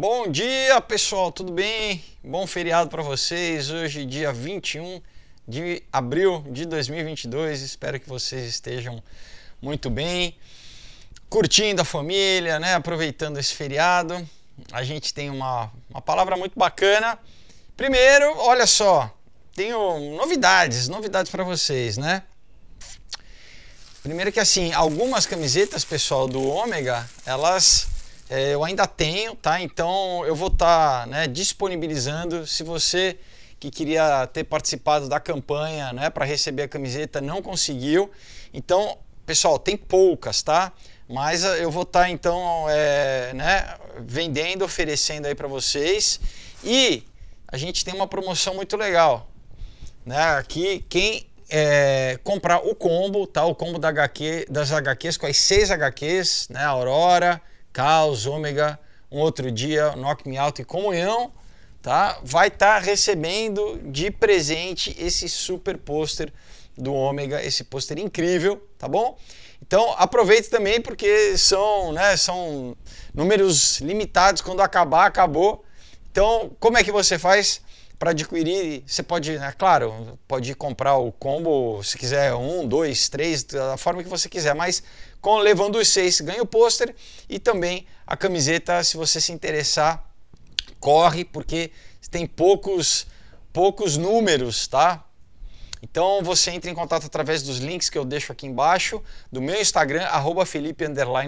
Bom dia, pessoal, tudo bem? Bom feriado para vocês. Hoje, dia 21 de abril de 2022. Espero que vocês estejam muito bem, curtindo a família, né? Aproveitando esse feriado. A gente tem uma, uma palavra muito bacana. Primeiro, olha só, tenho novidades, novidades para vocês, né? Primeiro que assim, algumas camisetas, pessoal, do Ômega, elas é, eu ainda tenho, tá? Então eu vou estar tá, né, disponibilizando. Se você que queria ter participado da campanha né, para receber a camiseta não conseguiu, então pessoal tem poucas, tá? Mas eh, eu vou estar tá, então é, né, vendendo, oferecendo aí para vocês e a gente tem uma promoção muito legal, né? Aqui quem é, comprar o combo, tá? O combo da HQ, das HQs com as seis HQs, né? Aurora, Caos, Ômega, um outro dia, Knock Me Out e Comunhão, tá? Vai estar tá recebendo de presente esse super pôster do Ômega, esse pôster incrível, tá bom? Então aproveite também porque são, né, são números limitados, quando acabar, acabou. Então, como é que você faz para adquirir? Você pode, é claro, pode comprar o combo se quiser um, dois, três, da forma que você quiser, mas com levando os seis ganha o pôster e também a camiseta. Se você se interessar, corre porque tem poucos poucos números, tá? Então você entra em contato através dos links que eu deixo aqui embaixo, do meu Instagram, arroba Felipe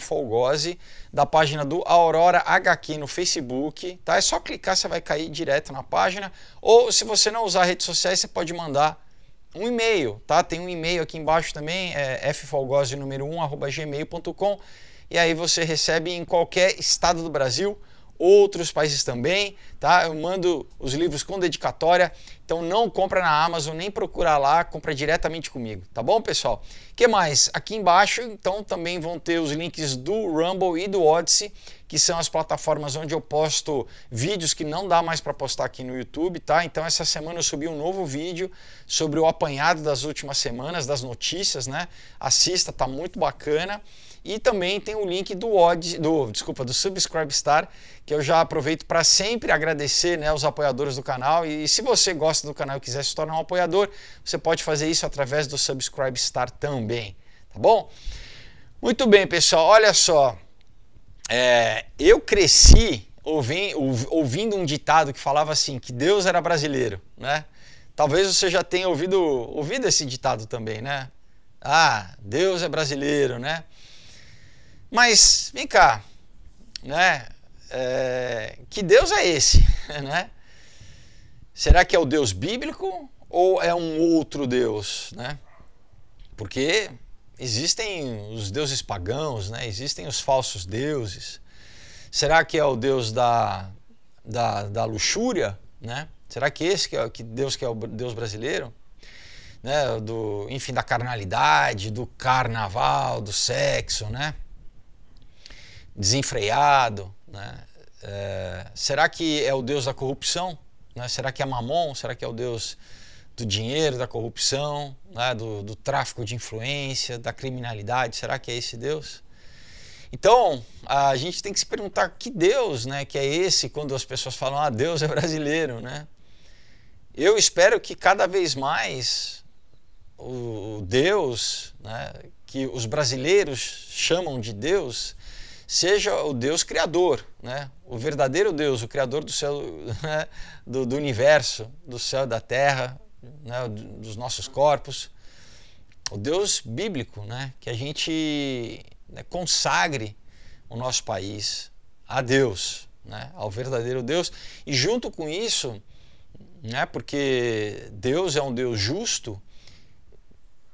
Folgose, da página do Aurora HQ no Facebook, tá? É só clicar, você vai cair direto na página. Ou se você não usar redes sociais, você pode mandar um e-mail, tá? Tem um e-mail aqui embaixo também, é ffolgose número 1, arroba gmail.com, e aí você recebe em qualquer estado do Brasil outros países também, tá? Eu mando os livros com dedicatória, então não compra na Amazon, nem procura lá, compra diretamente comigo, tá bom, pessoal? Que mais? Aqui embaixo, então, também vão ter os links do Rumble e do Odyssey, que são as plataformas onde eu posto vídeos que não dá mais para postar aqui no YouTube, tá? Então essa semana eu subi um novo vídeo sobre o apanhado das últimas semanas, das notícias, né? Assista, tá muito bacana. E também tem o link do Odd, do, desculpa, do Subscribe Star, que eu já aproveito para sempre agradecer né, os apoiadores do canal. E, e se você gosta do canal e quiser se tornar um apoiador, você pode fazer isso através do Subscribe Star também, tá bom? Muito bem, pessoal, olha só. É, eu cresci ouvindo um ditado que falava assim, que Deus era brasileiro, né? Talvez você já tenha ouvido, ouvido esse ditado também, né? Ah, Deus é brasileiro, né? Mas vem cá, né? É, que Deus é esse, né? Será que é o Deus bíblico ou é um outro Deus, né? Porque existem os deuses pagãos, né? Existem os falsos deuses. Será que é o Deus da, da, da luxúria, né? Será que esse que, é, que Deus que é o Deus brasileiro? Né, do, enfim, da carnalidade, do carnaval, do sexo, né? desenfreado. Né? É, será que é o Deus da corrupção? Né? Será que é Mamon? Será que é o Deus do dinheiro, da corrupção, né? do, do, tráfico de influência, da criminalidade? Será que é esse Deus? Então, a gente tem que se perguntar que Deus né, que é esse quando as pessoas falam, ah, Deus é brasileiro, né? Eu espero que cada vez mais o, o Deus né, que os brasileiros chamam de Deus seja o Deus criador, né? o verdadeiro Deus, o criador do céu, né? do, do, universo, do céu e da terra, né? dos nossos corpos, o Deus bíblico, né? que a gente né, consagre o nosso país a Deus, né? ao verdadeiro Deus, e junto com isso, né? porque Deus é um Deus justo,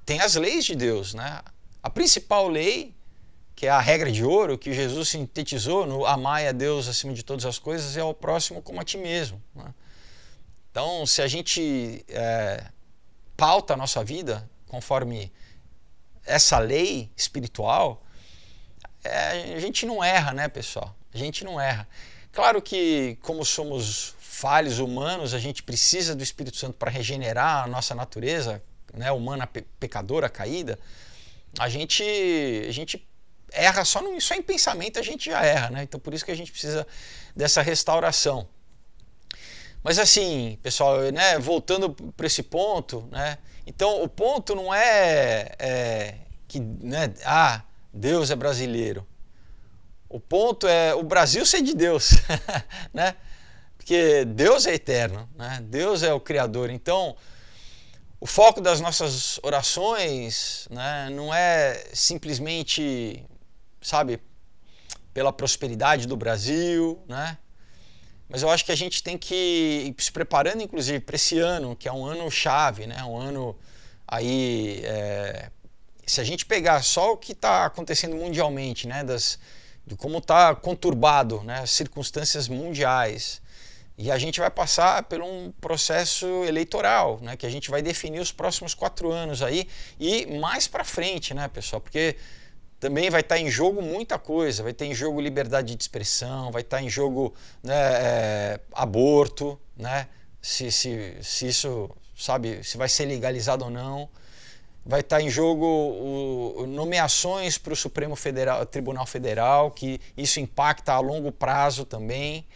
tem as leis de Deus, né? A principal lei que é a regra de ouro que Jesus sintetizou no amai a Deus acima de todas as coisas e é ao próximo como a ti mesmo. Né? Então, se a gente é, pauta a nossa vida conforme essa lei espiritual, é, a gente não erra, né, pessoal? A gente não erra. Claro que, como somos falhos humanos, a gente precisa do Espírito Santo para regenerar a nossa natureza né, humana pecadora, caída. A gente, a gente erra só, no, só em pensamento a gente já erra, né? Então por isso que a gente precisa dessa restauração. Mas assim, pessoal, né, voltando para esse ponto, né? Então o ponto não é, é que, né, ah, Deus é brasileiro. O ponto é o Brasil ser de Deus, né? Porque Deus é eterno, né? Deus é o Criador. Então, o foco das nossas orações né, não é simplesmente sabe, pela prosperidade do Brasil, né? Mas eu acho que a gente tem que ir se preparando, inclusive, para esse ano, que é um ano chave, né? Um ano aí, é, se a gente pegar só o que está acontecendo mundialmente, né? Das, de como está conturbado, né? As circunstâncias mundiais. E a gente vai passar por um processo eleitoral, né, que a gente vai definir os próximos quatro anos aí e mais para frente, né, pessoal? Porque também vai estar tá em jogo muita coisa. Vai ter tá em jogo liberdade de expressão, vai estar tá em jogo né, é, aborto, né? Se, se, se isso, sabe, se vai ser legalizado ou não. Vai estar em jogo o, nomeações para o Supremo Federal, Tribunal Federal, que isso impacta a longo prazo também.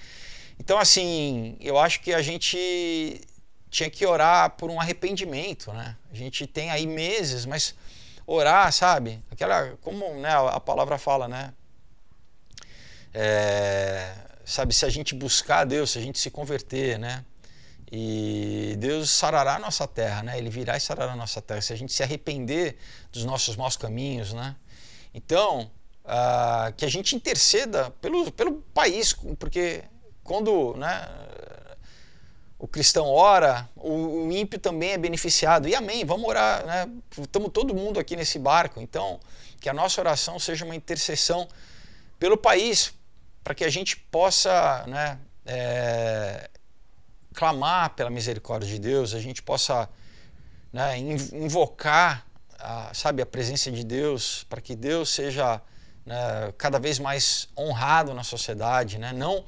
Então, assim, eu acho que a gente tinha que orar por um arrependimento, né? A gente tem aí meses, mas orar, sabe? Aquela, como né, a palavra fala, né? É, sabe, se a gente buscar Deus, se a gente se converter, né? E Deus sarará a nossa terra, né? Ele virá e sarará a nossa terra. Se a gente se arrepender dos nossos maus caminhos, né? Então, que a gente interceda pelo, pelo país, porque quando né, o cristão ora, o, o ímpio também é beneficiado. E amém, vamos orar, né? Estamos todo mundo aqui nesse barco. Então, que a nossa oração seja uma intercessão pelo país, para que a gente possa né, é, clamar pela misericórdia de Deus, a gente possa né, invocar a, sabe, a presença de Deus, para que Deus seja né, cada vez mais honrado na sociedade, né? não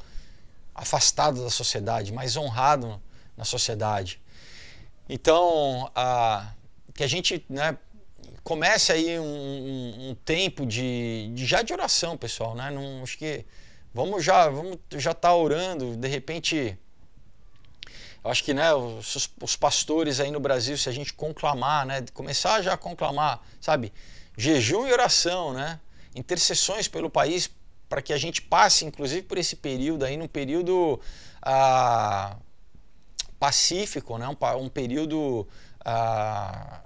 afastado da sociedade, mas honrado na sociedade. Então, a, que a gente né, comece aí um, um, tempo de, de, já de oração, pessoal. Né? Não, acho que vamos já vamos já estar tá orando, de repente acho que né, os, os, pastores aí no Brasil, se a gente conclamar, né, começar já a conclamar, sabe, jejum e oração, né, intercessões pelo país para que a gente passe, inclusive, por esse período aí, num período ah, pacífico, né? um, um período ah,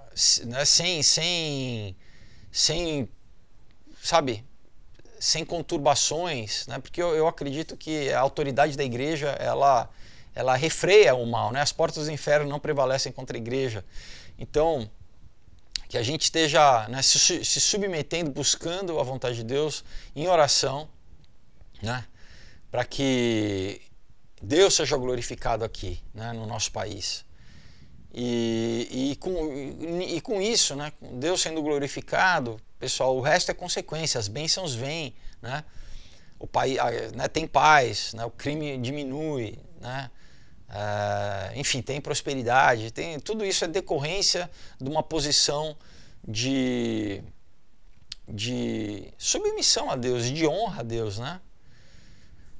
né? sem, sem, sem, sabe, sem conturbações, né? porque eu, eu acredito que a autoridade da igreja, ela, ela refreia o mal, né? as portas do inferno não prevalecem contra a igreja. Então, que a gente esteja né, se, se, submetendo, buscando a vontade de Deus em oração, né, para que Deus seja glorificado aqui, né, no nosso país. E, e, com, e, e com isso, né, Deus sendo glorificado, pessoal, o resto é consequência, as bênçãos vêm, né? O país né, tem paz, né, o crime diminui, né? Uh, enfim, tem prosperidade, tem, tudo isso é decorrência de uma posição de, de submissão a Deus, de honra a Deus, né?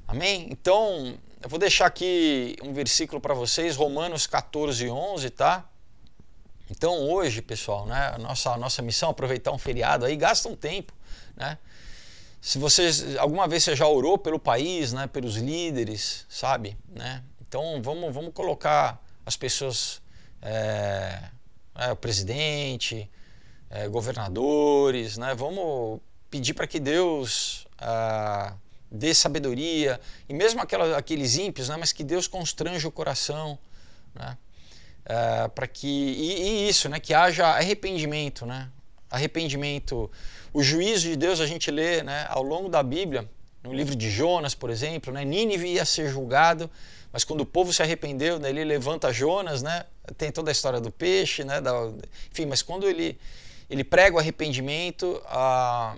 Amém? Então, eu vou deixar aqui um versículo para vocês, Romanos 14, 11, tá? Então hoje, pessoal, né, a nossa, a nossa missão é aproveitar um feriado aí, gasta um tempo, né? Se você alguma vez você já orou pelo país, né, pelos líderes, sabe, né? Então vamos, vamos colocar as pessoas, é, é, o presidente, é, governadores, né? Vamos pedir para que Deus ah, dê sabedoria, e mesmo aquela, aqueles ímpios, né? mas que Deus constrange o coração, né? Eh, para que e, e, isso, né, que haja arrependimento, né? Arrependimento. O juízo de Deus a gente lê, né, ao longo da Bíblia, no livro de Jonas, por exemplo, né, Nínive ia ser julgado, mas quando o povo se arrependeu, né, ele levanta Jonas, né? Tem toda a história do peixe, né, da, enfim, mas quando ele ele prega o arrependimento, a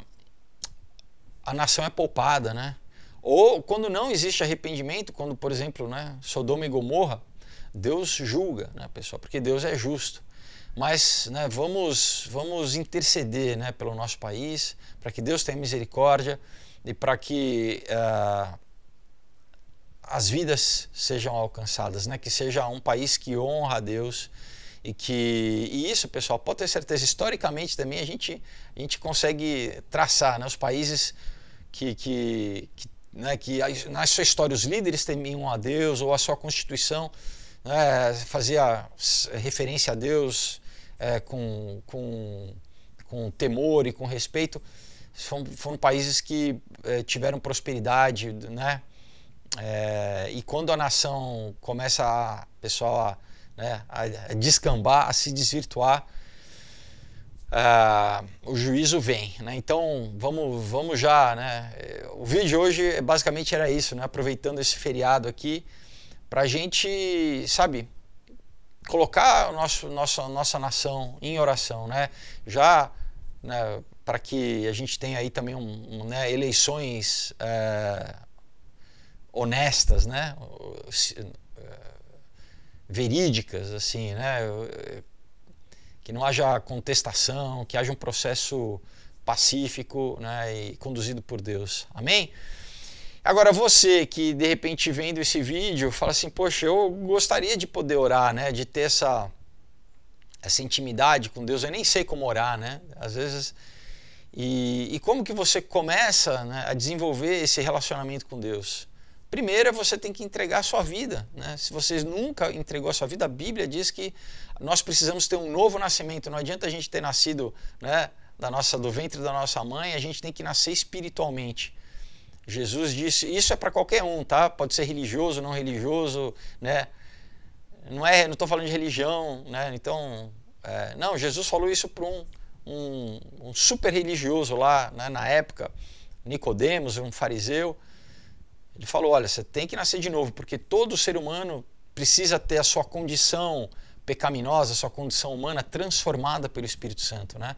a nação é poupada, né? Ou quando não existe arrependimento, quando, por exemplo, né, Sodoma e Gomorra, Deus julga, né, pessoal, porque Deus é justo. Mas né, vamos, vamos interceder né, pelo nosso país, para que Deus tenha misericórdia e para que uh, as vidas sejam alcançadas, né, que seja um país que honra a Deus. E que e isso, pessoal, pode ter certeza, historicamente também a gente, a gente consegue traçar né, os países que, que, que né, que na sua história os líderes temiam a Deus ou a sua constituição né, fazia referência a Deus é, com, com, com temor e com respeito. Foram, foram países que é, tiveram prosperidade, né? É, e quando a nação começa a pessoal a, né, a descambar, a se desvirtuar, ah, o juízo vem. Né? Então vamos, vamos já. Né? Eh, o vídeo de hoje é basicamente era isso, né? aproveitando esse feriado aqui, para a gente, sabe, colocar o nosso, nossa, nossa nação em oração. Né? Já né, para que a gente tenha aí também um, um né, eleições é, honestas, né? Eh, verídicas, assim, né? que não haja contestação, que haja um processo pacífico né, e conduzido por Deus. Amém? Agora você que de repente vendo esse vídeo fala assim, poxa, eu gostaria de poder orar, né, de ter essa essa intimidade com Deus. Eu nem sei como orar, né? Às vezes e, e como que você começa né, a desenvolver esse relacionamento com Deus? Primeiro é você tem que entregar a sua vida. Né? Se você nunca entregou a sua vida, a Bíblia diz que nós precisamos ter um novo nascimento. Não adianta a gente ter nascido né, da nossa, do ventre da nossa mãe, a gente tem que nascer espiritualmente. Jesus disse, isso é para qualquer um, tá? Pode ser religioso, não religioso, né? Não é, não estou falando de religião, né? Então, é, não, Jesus falou isso para um, um, um, super religioso lá né, na época, Nicodemos, um fariseu. Ele falou: olha, você tem que nascer de novo, porque todo ser humano precisa ter a sua condição pecaminosa, a sua condição humana transformada pelo Espírito Santo, né?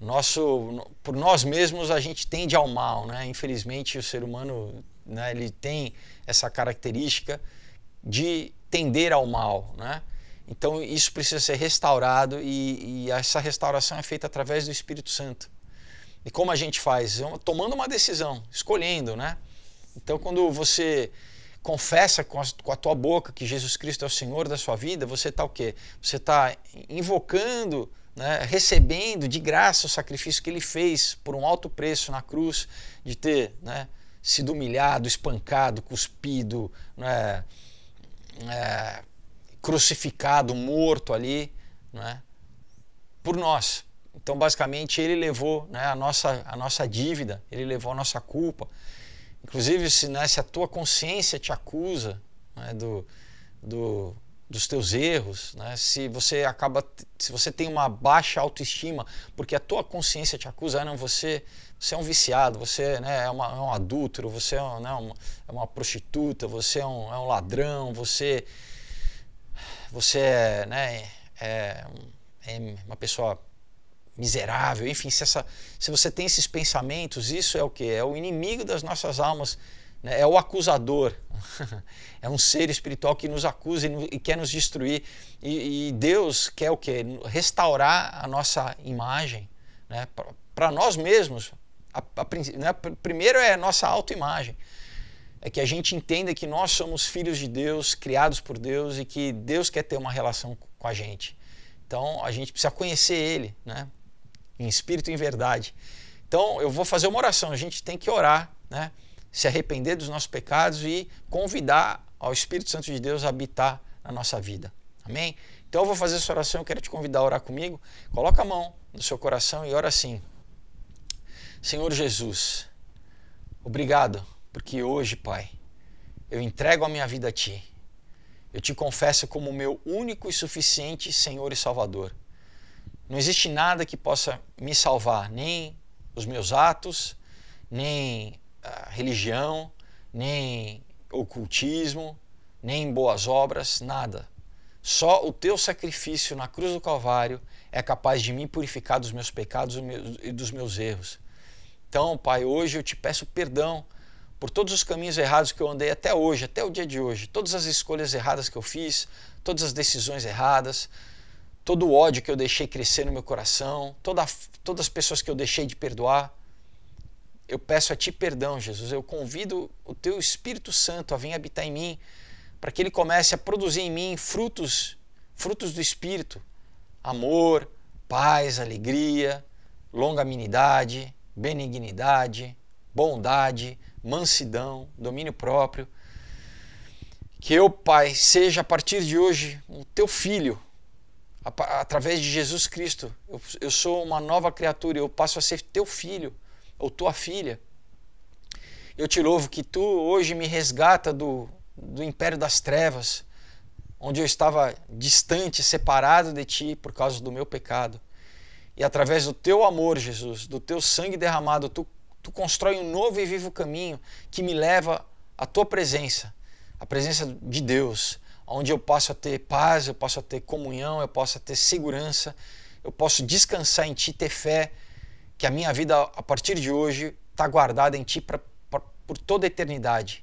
Nosso, por nós mesmos a gente tende ao mal, né? Infelizmente o ser humano, né, ele tem essa característica de tender ao mal, né? Então isso precisa ser restaurado e, e essa restauração é feita através do Espírito Santo. E como a gente faz? Tomando uma decisão, escolhendo, né? Então, quando você confessa com a, com a, tua boca que Jesus Cristo é o Senhor da sua vida, você está o quê? Você está invocando, né, recebendo de graça o sacrifício que ele fez por um alto preço na cruz, de ter né, sido humilhado, espancado, cuspido, né, é, crucificado, morto ali, né, por nós. Então, basicamente, ele levou né, a, nossa, a nossa dívida, ele levou a nossa culpa. Inclusive, se, né, se a tua consciência te acusa né, do, do, dos teus erros, né, se você acaba, se você tem uma baixa autoestima, porque a tua consciência te acusa, ah, não, você, você é um viciado, você né, é, uma, é um adúltero, você é, um, né, uma, é uma prostituta, você é um, é um ladrão, você, você é, né, é, é uma pessoa miserável, enfim, se, essa, se você tem esses pensamentos, isso é o que? É o inimigo das nossas almas, né? é o acusador, é um ser espiritual que nos acusa e, quer nos destruir. E, e Deus quer o que? Restaurar a nossa imagem né? para nós mesmos. A, a, né? Primeiro é a nossa autoimagem é que a gente entenda que nós somos filhos de Deus, criados por Deus e que Deus quer ter uma relação com a gente. Então a gente precisa conhecer Ele, né? em espírito e em verdade. Então, eu vou fazer uma oração. A gente tem que orar, né? se arrepender dos nossos pecados e convidar ao Espírito Santo de Deus a habitar na nossa vida. Amém? Então, eu vou fazer essa oração. Eu quero te convidar a orar comigo. Coloca a mão no seu coração e ora assim: Senhor Jesus, obrigado, porque hoje, Pai, eu entrego a minha vida a Ti. Eu te confesso como meu único e suficiente Senhor e Salvador. Não existe nada que possa me salvar, nem os meus atos, nem a religião, nem ocultismo, nem boas obras, nada. Só o teu sacrifício na cruz do Calvário é capaz de me purificar dos meus pecados e dos meus erros. Então, Pai, hoje eu te peço perdão por todos os caminhos errados que eu andei até hoje, até o dia de hoje, todas as escolhas erradas que eu fiz, todas as decisões erradas, todo o ódio que eu deixei crescer no meu coração, toda, todas as pessoas que eu deixei de perdoar. Eu peço a Ti perdão, Jesus. Eu convido o Teu Espírito Santo a vir habitar em mim, para que Ele comece a produzir em mim frutos, frutos do Espírito: amor, paz, alegria, longanimidade, benignidade, bondade, mansidão, domínio próprio. Que eu, Pai, seja a partir de hoje o Teu filho, através de Jesus Cristo, eu, eu sou uma nova criatura, eu passo a ser teu filho ou tua filha. Eu te louvo que tu hoje me resgata do, do império das trevas, onde eu estava distante, separado de ti por causa do meu pecado. E através do teu amor, Jesus, do teu sangue derramado, tu, tu constrói um novo e vivo caminho que me leva à tua presença, à presença de Deus, onde eu possa ter paz, eu possa ter comunhão, eu possa ter segurança, eu posso descansar em Ti, ter fé que a minha vida a partir de hoje está guardada em Ti pra, pra, por toda a eternidade.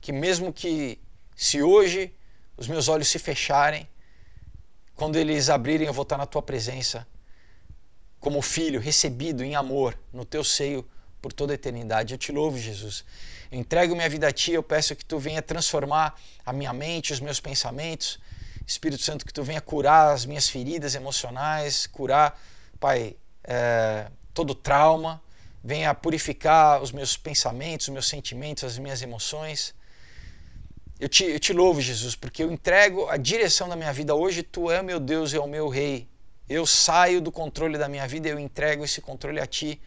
Que mesmo que se hoje os meus olhos se fecharem, quando eles abrirem eu vou estar na Tua presença como filho recebido em amor no Teu seio por toda a eternidade. Eu te louvo, Jesus. Eu entrego minha vida a Ti, eu peço que Tu venha transformar a minha mente, os meus pensamentos. Espírito Santo, que Tu venha curar as minhas feridas emocionais, curar, Pai, é, todo trauma. Venha purificar os meus pensamentos, os meus sentimentos, as minhas emoções. Eu te, eu te louvo, Jesus, porque eu entrego a direção da minha vida. Hoje Tu é meu Deus e é o meu Rei. Eu saio do controle da minha vida, eu entrego esse controle a Ti.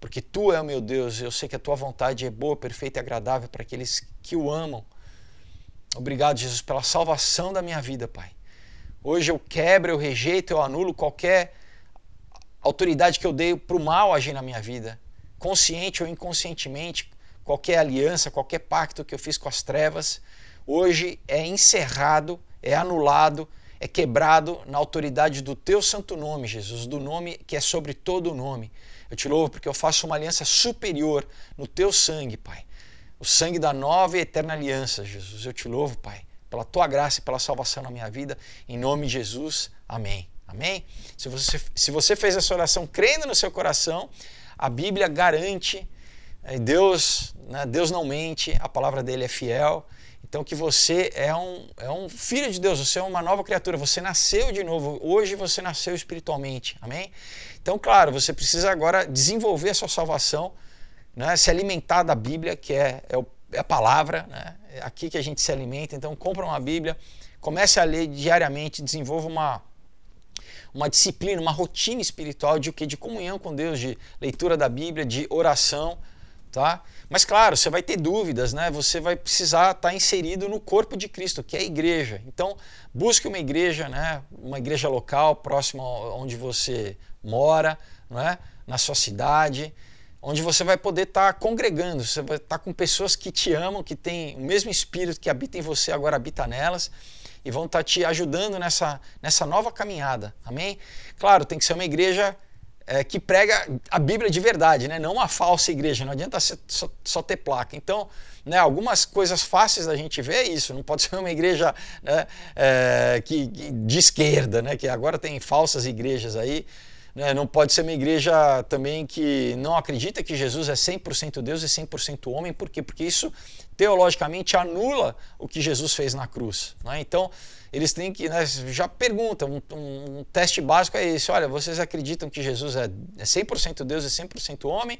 Porque tu é o meu Deus, eu sei que a tua vontade é boa, perfeita e agradável para aqueles que o amam. Obrigado, Jesus, pela salvação da minha vida, Pai. Hoje eu quebro, eu rejeito, eu anulo qualquer autoridade que eu dei para o mal agir na minha vida, consciente ou inconscientemente, qualquer aliança, qualquer pacto que eu fiz com as trevas, hoje é encerrado, é anulado, é quebrado na autoridade do teu santo nome, Jesus, do nome que é sobre todo o nome. Eu te louvo porque eu faço uma aliança superior no teu sangue, Pai. O sangue da nova e eterna aliança, Jesus. Eu te louvo, Pai, pela tua graça e pela salvação na minha vida. Em nome de Jesus. Amém. Amém? Se você, se você fez essa oração crendo no seu coração, a Bíblia garante. Eh, Deus, né, Deus não mente, a palavra dele é fiel. Então que você é um, é um filho de Deus, você é uma nova criatura, você nasceu de novo, hoje você nasceu espiritualmente, amém? Então, claro, você precisa agora desenvolver a sua salvação, né? se alimentar da Bíblia, que é, é, o, é a palavra, né? é aqui que a gente se alimenta, então compra uma Bíblia, comece a ler diariamente, desenvolva uma, uma disciplina, uma rotina espiritual de o que? De comunhão com Deus, de leitura da Bíblia, de oração, tá? Mas claro, você vai ter dúvidas, né? Você vai precisar estar tá inserido no corpo de Cristo, que é a igreja. Então, busque uma igreja, né? Uma igreja local, próxima onde você mora, né? Na sua cidade, onde você vai poder estar tá congregando, você vai estar tá com pessoas que te amam, que têm o mesmo espírito que habita em você, agora habita nelas e vão estar te ajudando nessa, nessa nova caminhada. Amém? Claro, tem que ser uma igreja é, que prega a Bíblia de verdade, né? não uma falsa igreja, não adianta só, só ter placa. Então, né, algumas coisas fáceis da gente ver é isso, não pode ser uma igreja né, é, que, de esquerda, né, que agora tem falsas igrejas aí, né? Não pode ser uma igreja também que não acredita que Jesus é 100% Deus e 100% homem. Por quê? Porque isso teologicamente anula o que Jesus fez na cruz. Né? Então, eles têm que. Né, já perguntam, um, um, teste básico é esse: olha, vocês acreditam que Jesus é 100% é Deus e 100% homem?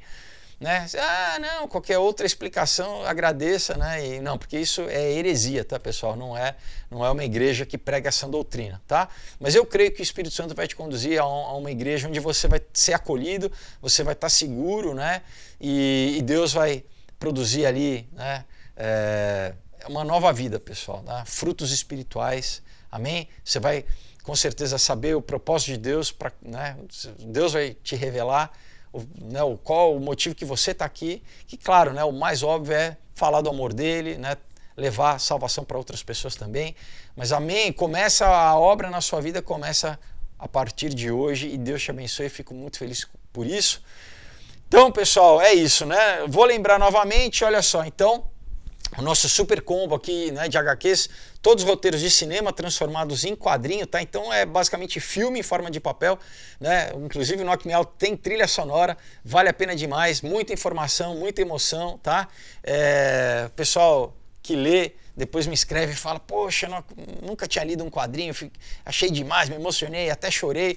Né? Ah, não, qualquer outra explicação agradeça, né? E não, porque isso é heresia, tá, pessoal? Não é, não é uma igreja que prega essa doutrina, tá? Mas eu creio que o Espírito Santo vai te conduzir a, um, a uma igreja onde você vai ser acolhido, você vai estar seguro, né? E, e Deus vai produzir ali, né? É, uma nova vida, pessoal, né? frutos espirituais, amém? Você vai com certeza saber o propósito de Deus, para, né? Deus vai te revelar o, né, o qual o motivo que você está aqui, que claro, né, o mais óbvio é falar do amor dele, né, levar salvação para outras pessoas também. Mas amém, começa a obra na sua vida, começa a partir de hoje e Deus te abençoe, fico muito feliz por isso. Então, pessoal, é isso, né? Vou lembrar novamente, olha só, então, o nosso super combo aqui né, de HQs, todos os roteiros de cinema transformados em quadrinho, tá? Então é basicamente filme em forma de papel, né? Inclusive o Knock Me Out tem trilha sonora, vale a pena demais, muita informação, muita emoção, tá? É, pessoal que lê, depois me escreve e fala, poxa, não, nunca tinha lido um quadrinho, achei demais, me emocionei, até chorei.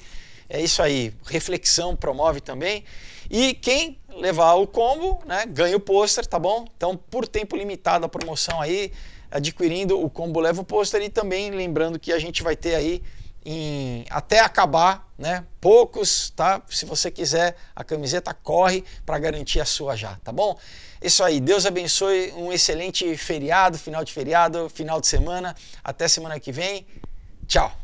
É isso aí, reflexão promove também. E quem levar o combo, né, ganha o pôster, tá bom? Então, por tempo limitado a promoção aí, adquirindo o combo leva o pôster e também lembrando que a gente vai ter aí em, até acabar, né? Poucos, tá? Se você quiser a camiseta, corre para garantir a sua já, tá bom? Isso aí, Deus abençoe, um excelente feriado, final de feriado, final de semana, até semana que vem. Tchau.